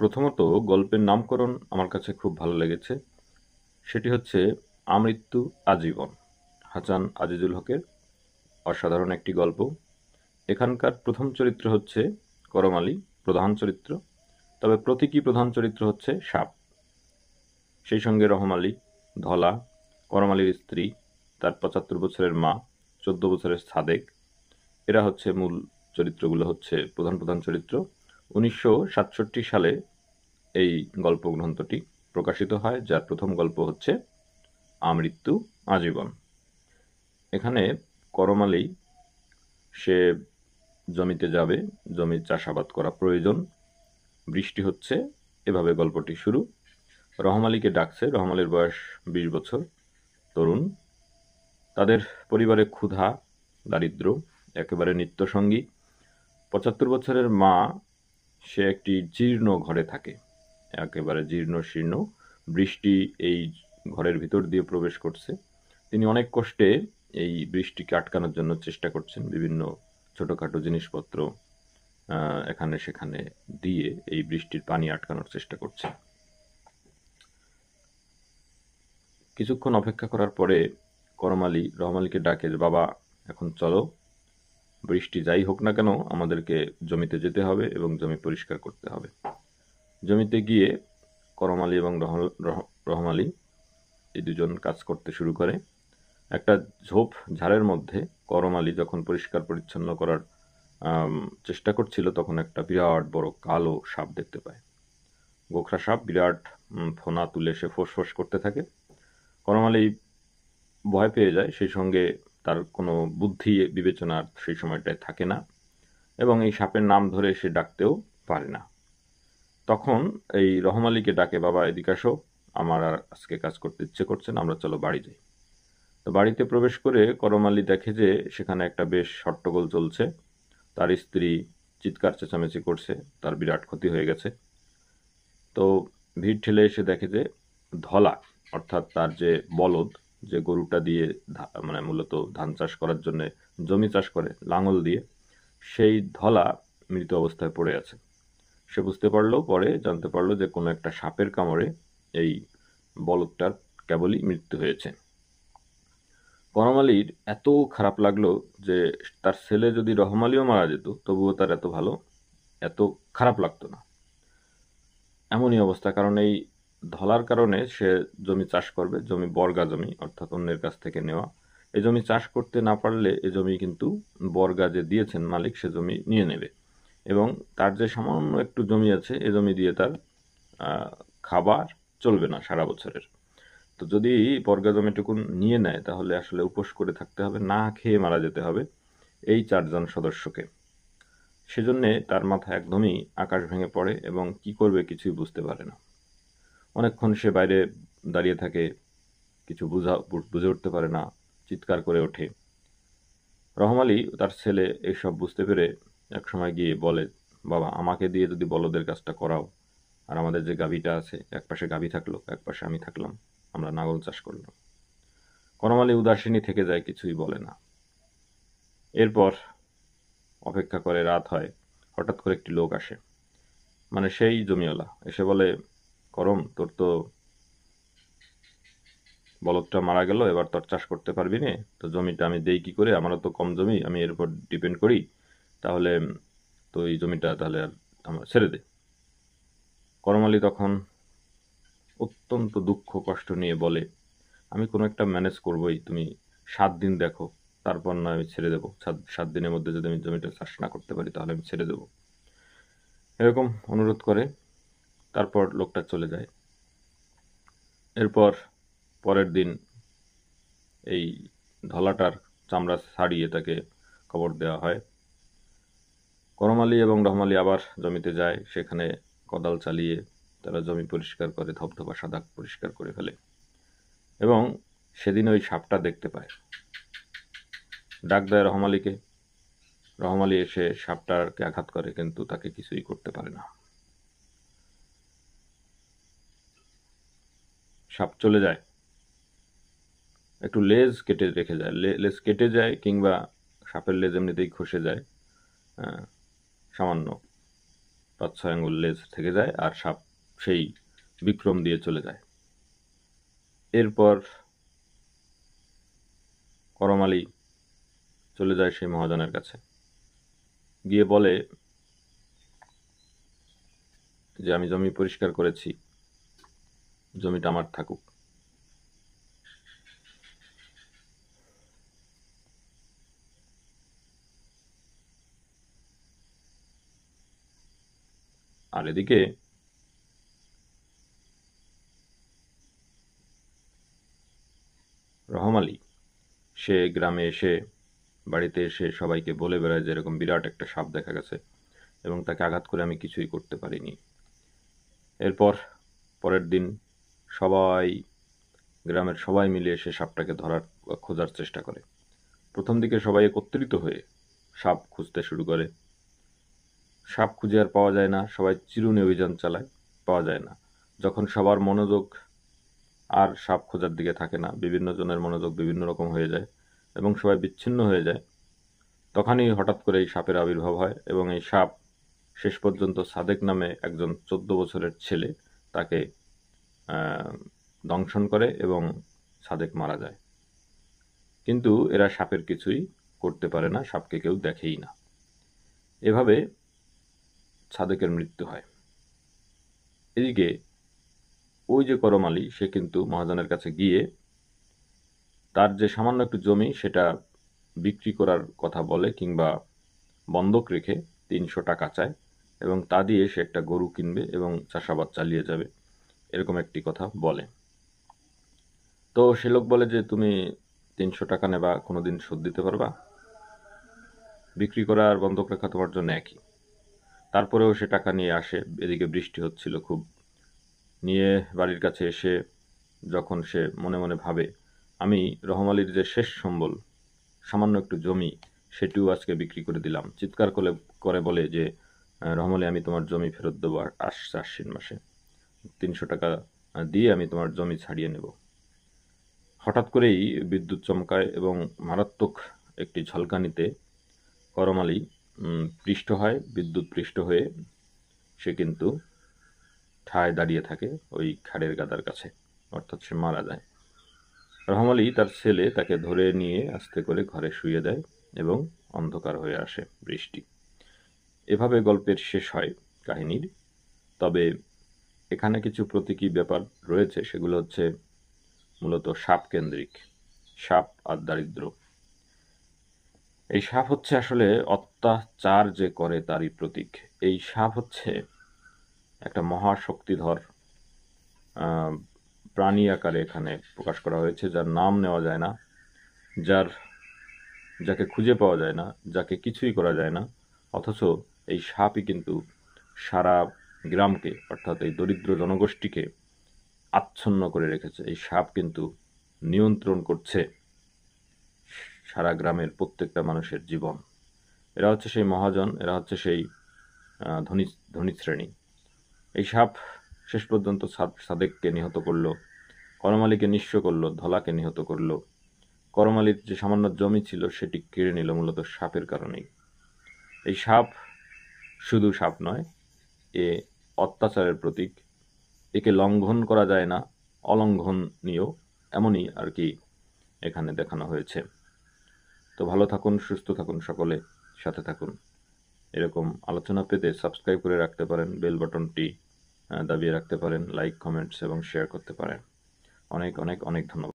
প্রথমত গল্পের নামকরণ আমার কাছে খুব ভালো লেগেছে সেটি হচ্ছে আমৃত্যু আজীবন হাসান আজিজুল হকের অসাধারণ একটি গল্প এখানকার প্রথম চরিত্র হচ্ছে করম আলী প্রধান চরিত্র তবে প্রতীকী প্রধান চরিত্র হচ্ছে সাপ সেই সঙ্গে রহম আলী ধলা করম আলীর স্ত্রী তার পঁচাত্তর বছরের মা চোদ্দ বছরের সাদেক এরা হচ্ছে মূল চরিত্রগুলো হচ্ছে প্রধান প্রধান চরিত্র উনিশশো সালে এই গল্প গ্রন্থটি প্রকাশিত হয় যার প্রথম গল্প হচ্ছে আমৃত্যু আজীবন এখানে করমালেই সে জমিতে যাবে জমির চাষাবাদ করা প্রয়োজন বৃষ্টি হচ্ছে এভাবে গল্পটি শুরু রহমালিকে ডাকছে রহমালির বয়স বিশ বছর তরুণ তাদের পরিবারে ক্ষুধা দারিদ্র একেবারে নিত্যসঙ্গী পঁচাত্তর বছরের মা সে একটি জীর্ণ ঘরে থাকে একেবারে জীর্ণ শীর্ণ বৃষ্টি এই ঘরের ভিতর দিয়ে প্রবেশ করছে তিনি অনেক কষ্টে এই বৃষ্টিকে আটকানোর জন্য চেষ্টা করছেন বিভিন্ন ছোটোখাটো জিনিসপত্র এখানে সেখানে দিয়ে এই বৃষ্টির পানি আটকানোর চেষ্টা করছে কিছুক্ষণ অপেক্ষা করার পরে করমালি রহমালিকে ডাকে যে বাবা এখন চলো বৃষ্টি যাই হোক না কেন আমাদেরকে জমিতে যেতে হবে এবং জমি পরিষ্কার করতে হবে জমিতে গিয়ে করম আলী এবং রহম আলী এই দুজন কাজ করতে শুরু করে একটা ঝোপ ঝাড়ের মধ্যে করম আলী যখন পরিষ্কার পরিচ্ছন্ন করার চেষ্টা করছিল তখন একটা বিরাট বড় কালো সাপ দেখতে পায় গোখরা সাপ বিরাট ফোনা তুলে সে ফোঁস ফোঁস করতে থাকে করম আলী ভয় পেয়ে যায় সেই সঙ্গে তার কোনো বুদ্ধি বিবেচনার সেই সময়টায় থাকে না এবং এই সাপের নাম ধরে সে ডাকতেও পারে না তখন এই রহম আলীকে ডাকে বাবা এদিকে আসো আমার আর আজকে কাজ করতে ইচ্ছে করছে না আমরা চলো বাড়ি যাই তো বাড়িতে প্রবেশ করে করম আলী দেখে যে সেখানে একটা বেশ হট্টগোল চলছে তার স্ত্রী চিৎকার চেঁচামেচি করছে তার বিরাট ক্ষতি হয়ে গেছে তো ভিড় ঠেলে এসে দেখে যে ধলা অর্থাৎ তার যে বলদ যে গরুটা দিয়ে মানে মূলত ধান চাষ করার জন্য জমি চাষ করে লাঙল দিয়ে সেই ধলা মৃত অবস্থায় পড়ে আছে সে বুঝতে পারলো পরে জানতে পারলো যে কোনো একটা সাপের কামড়ে এই বলদটার কেবলই মৃত্যু হয়েছে করমালির এত খারাপ লাগলো যে তার ছেলে যদি রহমালিও মারা যেত তবুও তার এত ভালো এত খারাপ লাগতো না এমনই অবস্থা কারণ এই ধলার কারণে সে জমি চাষ করবে জমি বর্গা জমি অর্থাৎ অন্যের কাছ থেকে নেওয়া এ জমি চাষ করতে না পারলে এ জমি কিন্তু বর্গা যে দিয়েছেন মালিক সে জমি নিয়ে নেবে এবং তার যে সামান্য একটু জমি আছে এ জমি দিয়ে তার খাবার চলবে না সারা বছরের তো যদি বর্গা জমিটুকু নিয়ে নেয় তাহলে আসলে উপোস করে থাকতে হবে না খেয়ে মারা যেতে হবে এই চারজন সদস্যকে সেজন্যে তার মাথা একদমই আকাশ ভেঙে পড়ে এবং কি করবে কিছুই বুঝতে পারে না অনেকক্ষণ সে বাইরে দাঁড়িয়ে থাকে কিছু বুঝা বুঝে উঠতে পারে না চিৎকার করে ওঠে রহম আলী তার ছেলে এইসব বুঝতে পেরে এক সময় গিয়ে বলে বাবা আমাকে দিয়ে যদি বলদের কাজটা করাও আর আমাদের যে গাভীটা আছে একপাশে গাভী থাকলো একপাশে আমি থাকলাম আমরা নাগল চাষ করলাম করম আলী উদাসীনী থেকে যায় কিছুই বলে না এরপর অপেক্ষা করে রাত হয় হঠাৎ করে একটি লোক আসে মানে সেই জমিওয়ালা এসে বলে করম তোর তো বলদটা মারা গেল এবার তোর চাষ করতে পারবি না তো জমিটা আমি দেই কি করে আমারও তো কম জমি আমি এর উপর ডিপেন্ড করি তাহলে তো এই জমিটা তাহলে আর আমার ছেড়ে দে আলী তখন অত্যন্ত দুঃখ কষ্ট নিয়ে বলে আমি কোনো একটা ম্যানেজ করবোই তুমি সাত দিন দেখো তারপর না আমি ছেড়ে দেবো সাত সাত দিনের মধ্যে যদি আমি জমিটা চাষ না করতে পারি তাহলে আমি ছেড়ে দেবো এরকম অনুরোধ করে তারপর লোকটা চলে যায় এরপর পরের দিন এই ধলাটার চামড়া ছাড়িয়ে তাকে কবর দেওয়া হয় করম আলী এবং রহমালি আবার জমিতে যায় সেখানে কদাল চালিয়ে তারা জমি পরিষ্কার করে ধবধবা সাদা পরিষ্কার করে ফেলে এবং সেদিন ওই সাপটা দেখতে পায় ডাক দেয় রহমালিকে রহমালি এসে সাপটাকে আঘাত করে কিন্তু তাকে কিছুই করতে পারে না সাপ চলে যায় একটু লেজ কেটে রেখে যায় লেজ কেটে যায় কিংবা সাপের লেজ এমনিতেই খসে যায় সামান্য পাঁচ ছয় আঙুল লেজ থেকে যায় আর সাপ সেই বিক্রম দিয়ে চলে যায় এরপর করম চলে যায় সেই মহাজনের কাছে গিয়ে বলে যে আমি জমি পরিষ্কার করেছি জমিটা আমার থাকুক আর এদিকে রহম আলী সে গ্রামে এসে বাড়িতে এসে সবাইকে বলে বেড়ায় যে এরকম বিরাট একটা সাপ দেখা গেছে এবং তাকে আঘাত করে আমি কিছুই করতে পারিনি এরপর পরের দিন সবাই গ্রামের সবাই মিলে এসে সাপটাকে ধরার খোঁজার চেষ্টা করে প্রথম দিকে সবাই একত্রিত হয়ে সাপ খুঁজতে শুরু করে সাপ খুঁজে আর পাওয়া যায় না সবাই চিরুনি অভিযান চালায় পাওয়া যায় না যখন সবার মনোযোগ আর সাপ খোঁজার দিকে থাকে না বিভিন্ন জনের মনোযোগ বিভিন্ন রকম হয়ে যায় এবং সবাই বিচ্ছিন্ন হয়ে যায় তখনই হঠাৎ করে এই সাপের আবির্ভাব হয় এবং এই সাপ শেষ পর্যন্ত সাদেক নামে একজন চোদ্দ বছরের ছেলে তাকে দংশন করে এবং সাদেক মারা যায় কিন্তু এরা সাপের কিছুই করতে পারে না সাপকে কেউ দেখেই না এভাবে সাদেকের মৃত্যু হয় এদিকে ওই যে করম আলী সে কিন্তু মহাজনের কাছে গিয়ে তার যে সামান্য একটু জমি সেটা বিক্রি করার কথা বলে কিংবা বন্ধক রেখে তিনশো টাকা চায় এবং তা দিয়ে সে একটা গরু কিনবে এবং চাষাবাদ চালিয়ে যাবে এরকম একটি কথা বলে তো সে লোক বলে যে তুমি তিনশো টাকা নেবা কোনো দিন সুদ দিতে পারবা বিক্রি করা আর বন্ধক রাখা তোমার জন্য একই তারপরেও সে টাকা নিয়ে আসে এদিকে বৃষ্টি হচ্ছিল খুব নিয়ে বাড়ির কাছে এসে যখন সে মনে মনে ভাবে আমি রহম আলীর যে শেষ সম্বল সামান্য একটু জমি সেটিও আজকে বিক্রি করে দিলাম চিৎকার করে করে বলে যে রহম আলী আমি তোমার জমি ফেরত দেবো আসছে আশ্বিন মাসে তিনশো টাকা দিয়ে আমি তোমার জমি ছাড়িয়ে নেব হঠাৎ করেই বিদ্যুৎ চমকায় এবং মারাত্মক একটি ঝলকানিতে করমালি পৃষ্ঠ হয় বিদ্যুৎ পৃষ্ঠ হয়ে সে কিন্তু ঠায় দাঁড়িয়ে থাকে ওই খাড়ের গাদার কাছে অর্থাৎ সে মারা যায় রহম আলী তার ছেলে তাকে ধরে নিয়ে আস্তে করে ঘরে শুয়ে দেয় এবং অন্ধকার হয়ে আসে বৃষ্টি এভাবে গল্পের শেষ হয় কাহিনীর তবে এখানে কিছু প্রতীকী ব্যাপার রয়েছে সেগুলো হচ্ছে মূলত সাপ কেন্দ্রিক সাপ আর দারিদ্র এই সাপ হচ্ছে আসলে অত্যাচার যে করে তারই প্রতীক এই সাপ হচ্ছে একটা মহাশক্তিধর প্রাণী আকারে এখানে প্রকাশ করা হয়েছে যার নাম নেওয়া যায় না যার যাকে খুঁজে পাওয়া যায় না যাকে কিছুই করা যায় না অথচ এই সাপই কিন্তু সারা গ্রামকে অর্থাৎ এই দরিদ্র জনগোষ্ঠীকে আচ্ছন্ন করে রেখেছে এই সাপ কিন্তু নিয়ন্ত্রণ করছে সারা গ্রামের প্রত্যেকটা মানুষের জীবন এরা হচ্ছে সেই মহাজন এরা হচ্ছে সেই ধনী ধনী শ্রেণী এই সাপ শেষ পর্যন্ত সাদেককে নিহত করলো করমালিকে নিঃস্ব করলো ধলাকে নিহত করলো করমালির যে সামান্য জমি ছিল সেটি কেড়ে নিল মূলত সাপের কারণেই এই সাপ শুধু সাপ নয় এ অত্যাচারের প্রতীক একে লঙ্ঘন করা যায় না অলঙ্ঘনীয় এমনই আর কি এখানে দেখানো হয়েছে তো ভালো থাকুন সুস্থ থাকুন সকলে সাথে থাকুন এরকম আলোচনা পেতে সাবস্ক্রাইব করে রাখতে পারেন বেল বাটনটি দাবিয়ে রাখতে পারেন লাইক কমেন্টস এবং শেয়ার করতে পারেন অনেক অনেক অনেক ধন্যবাদ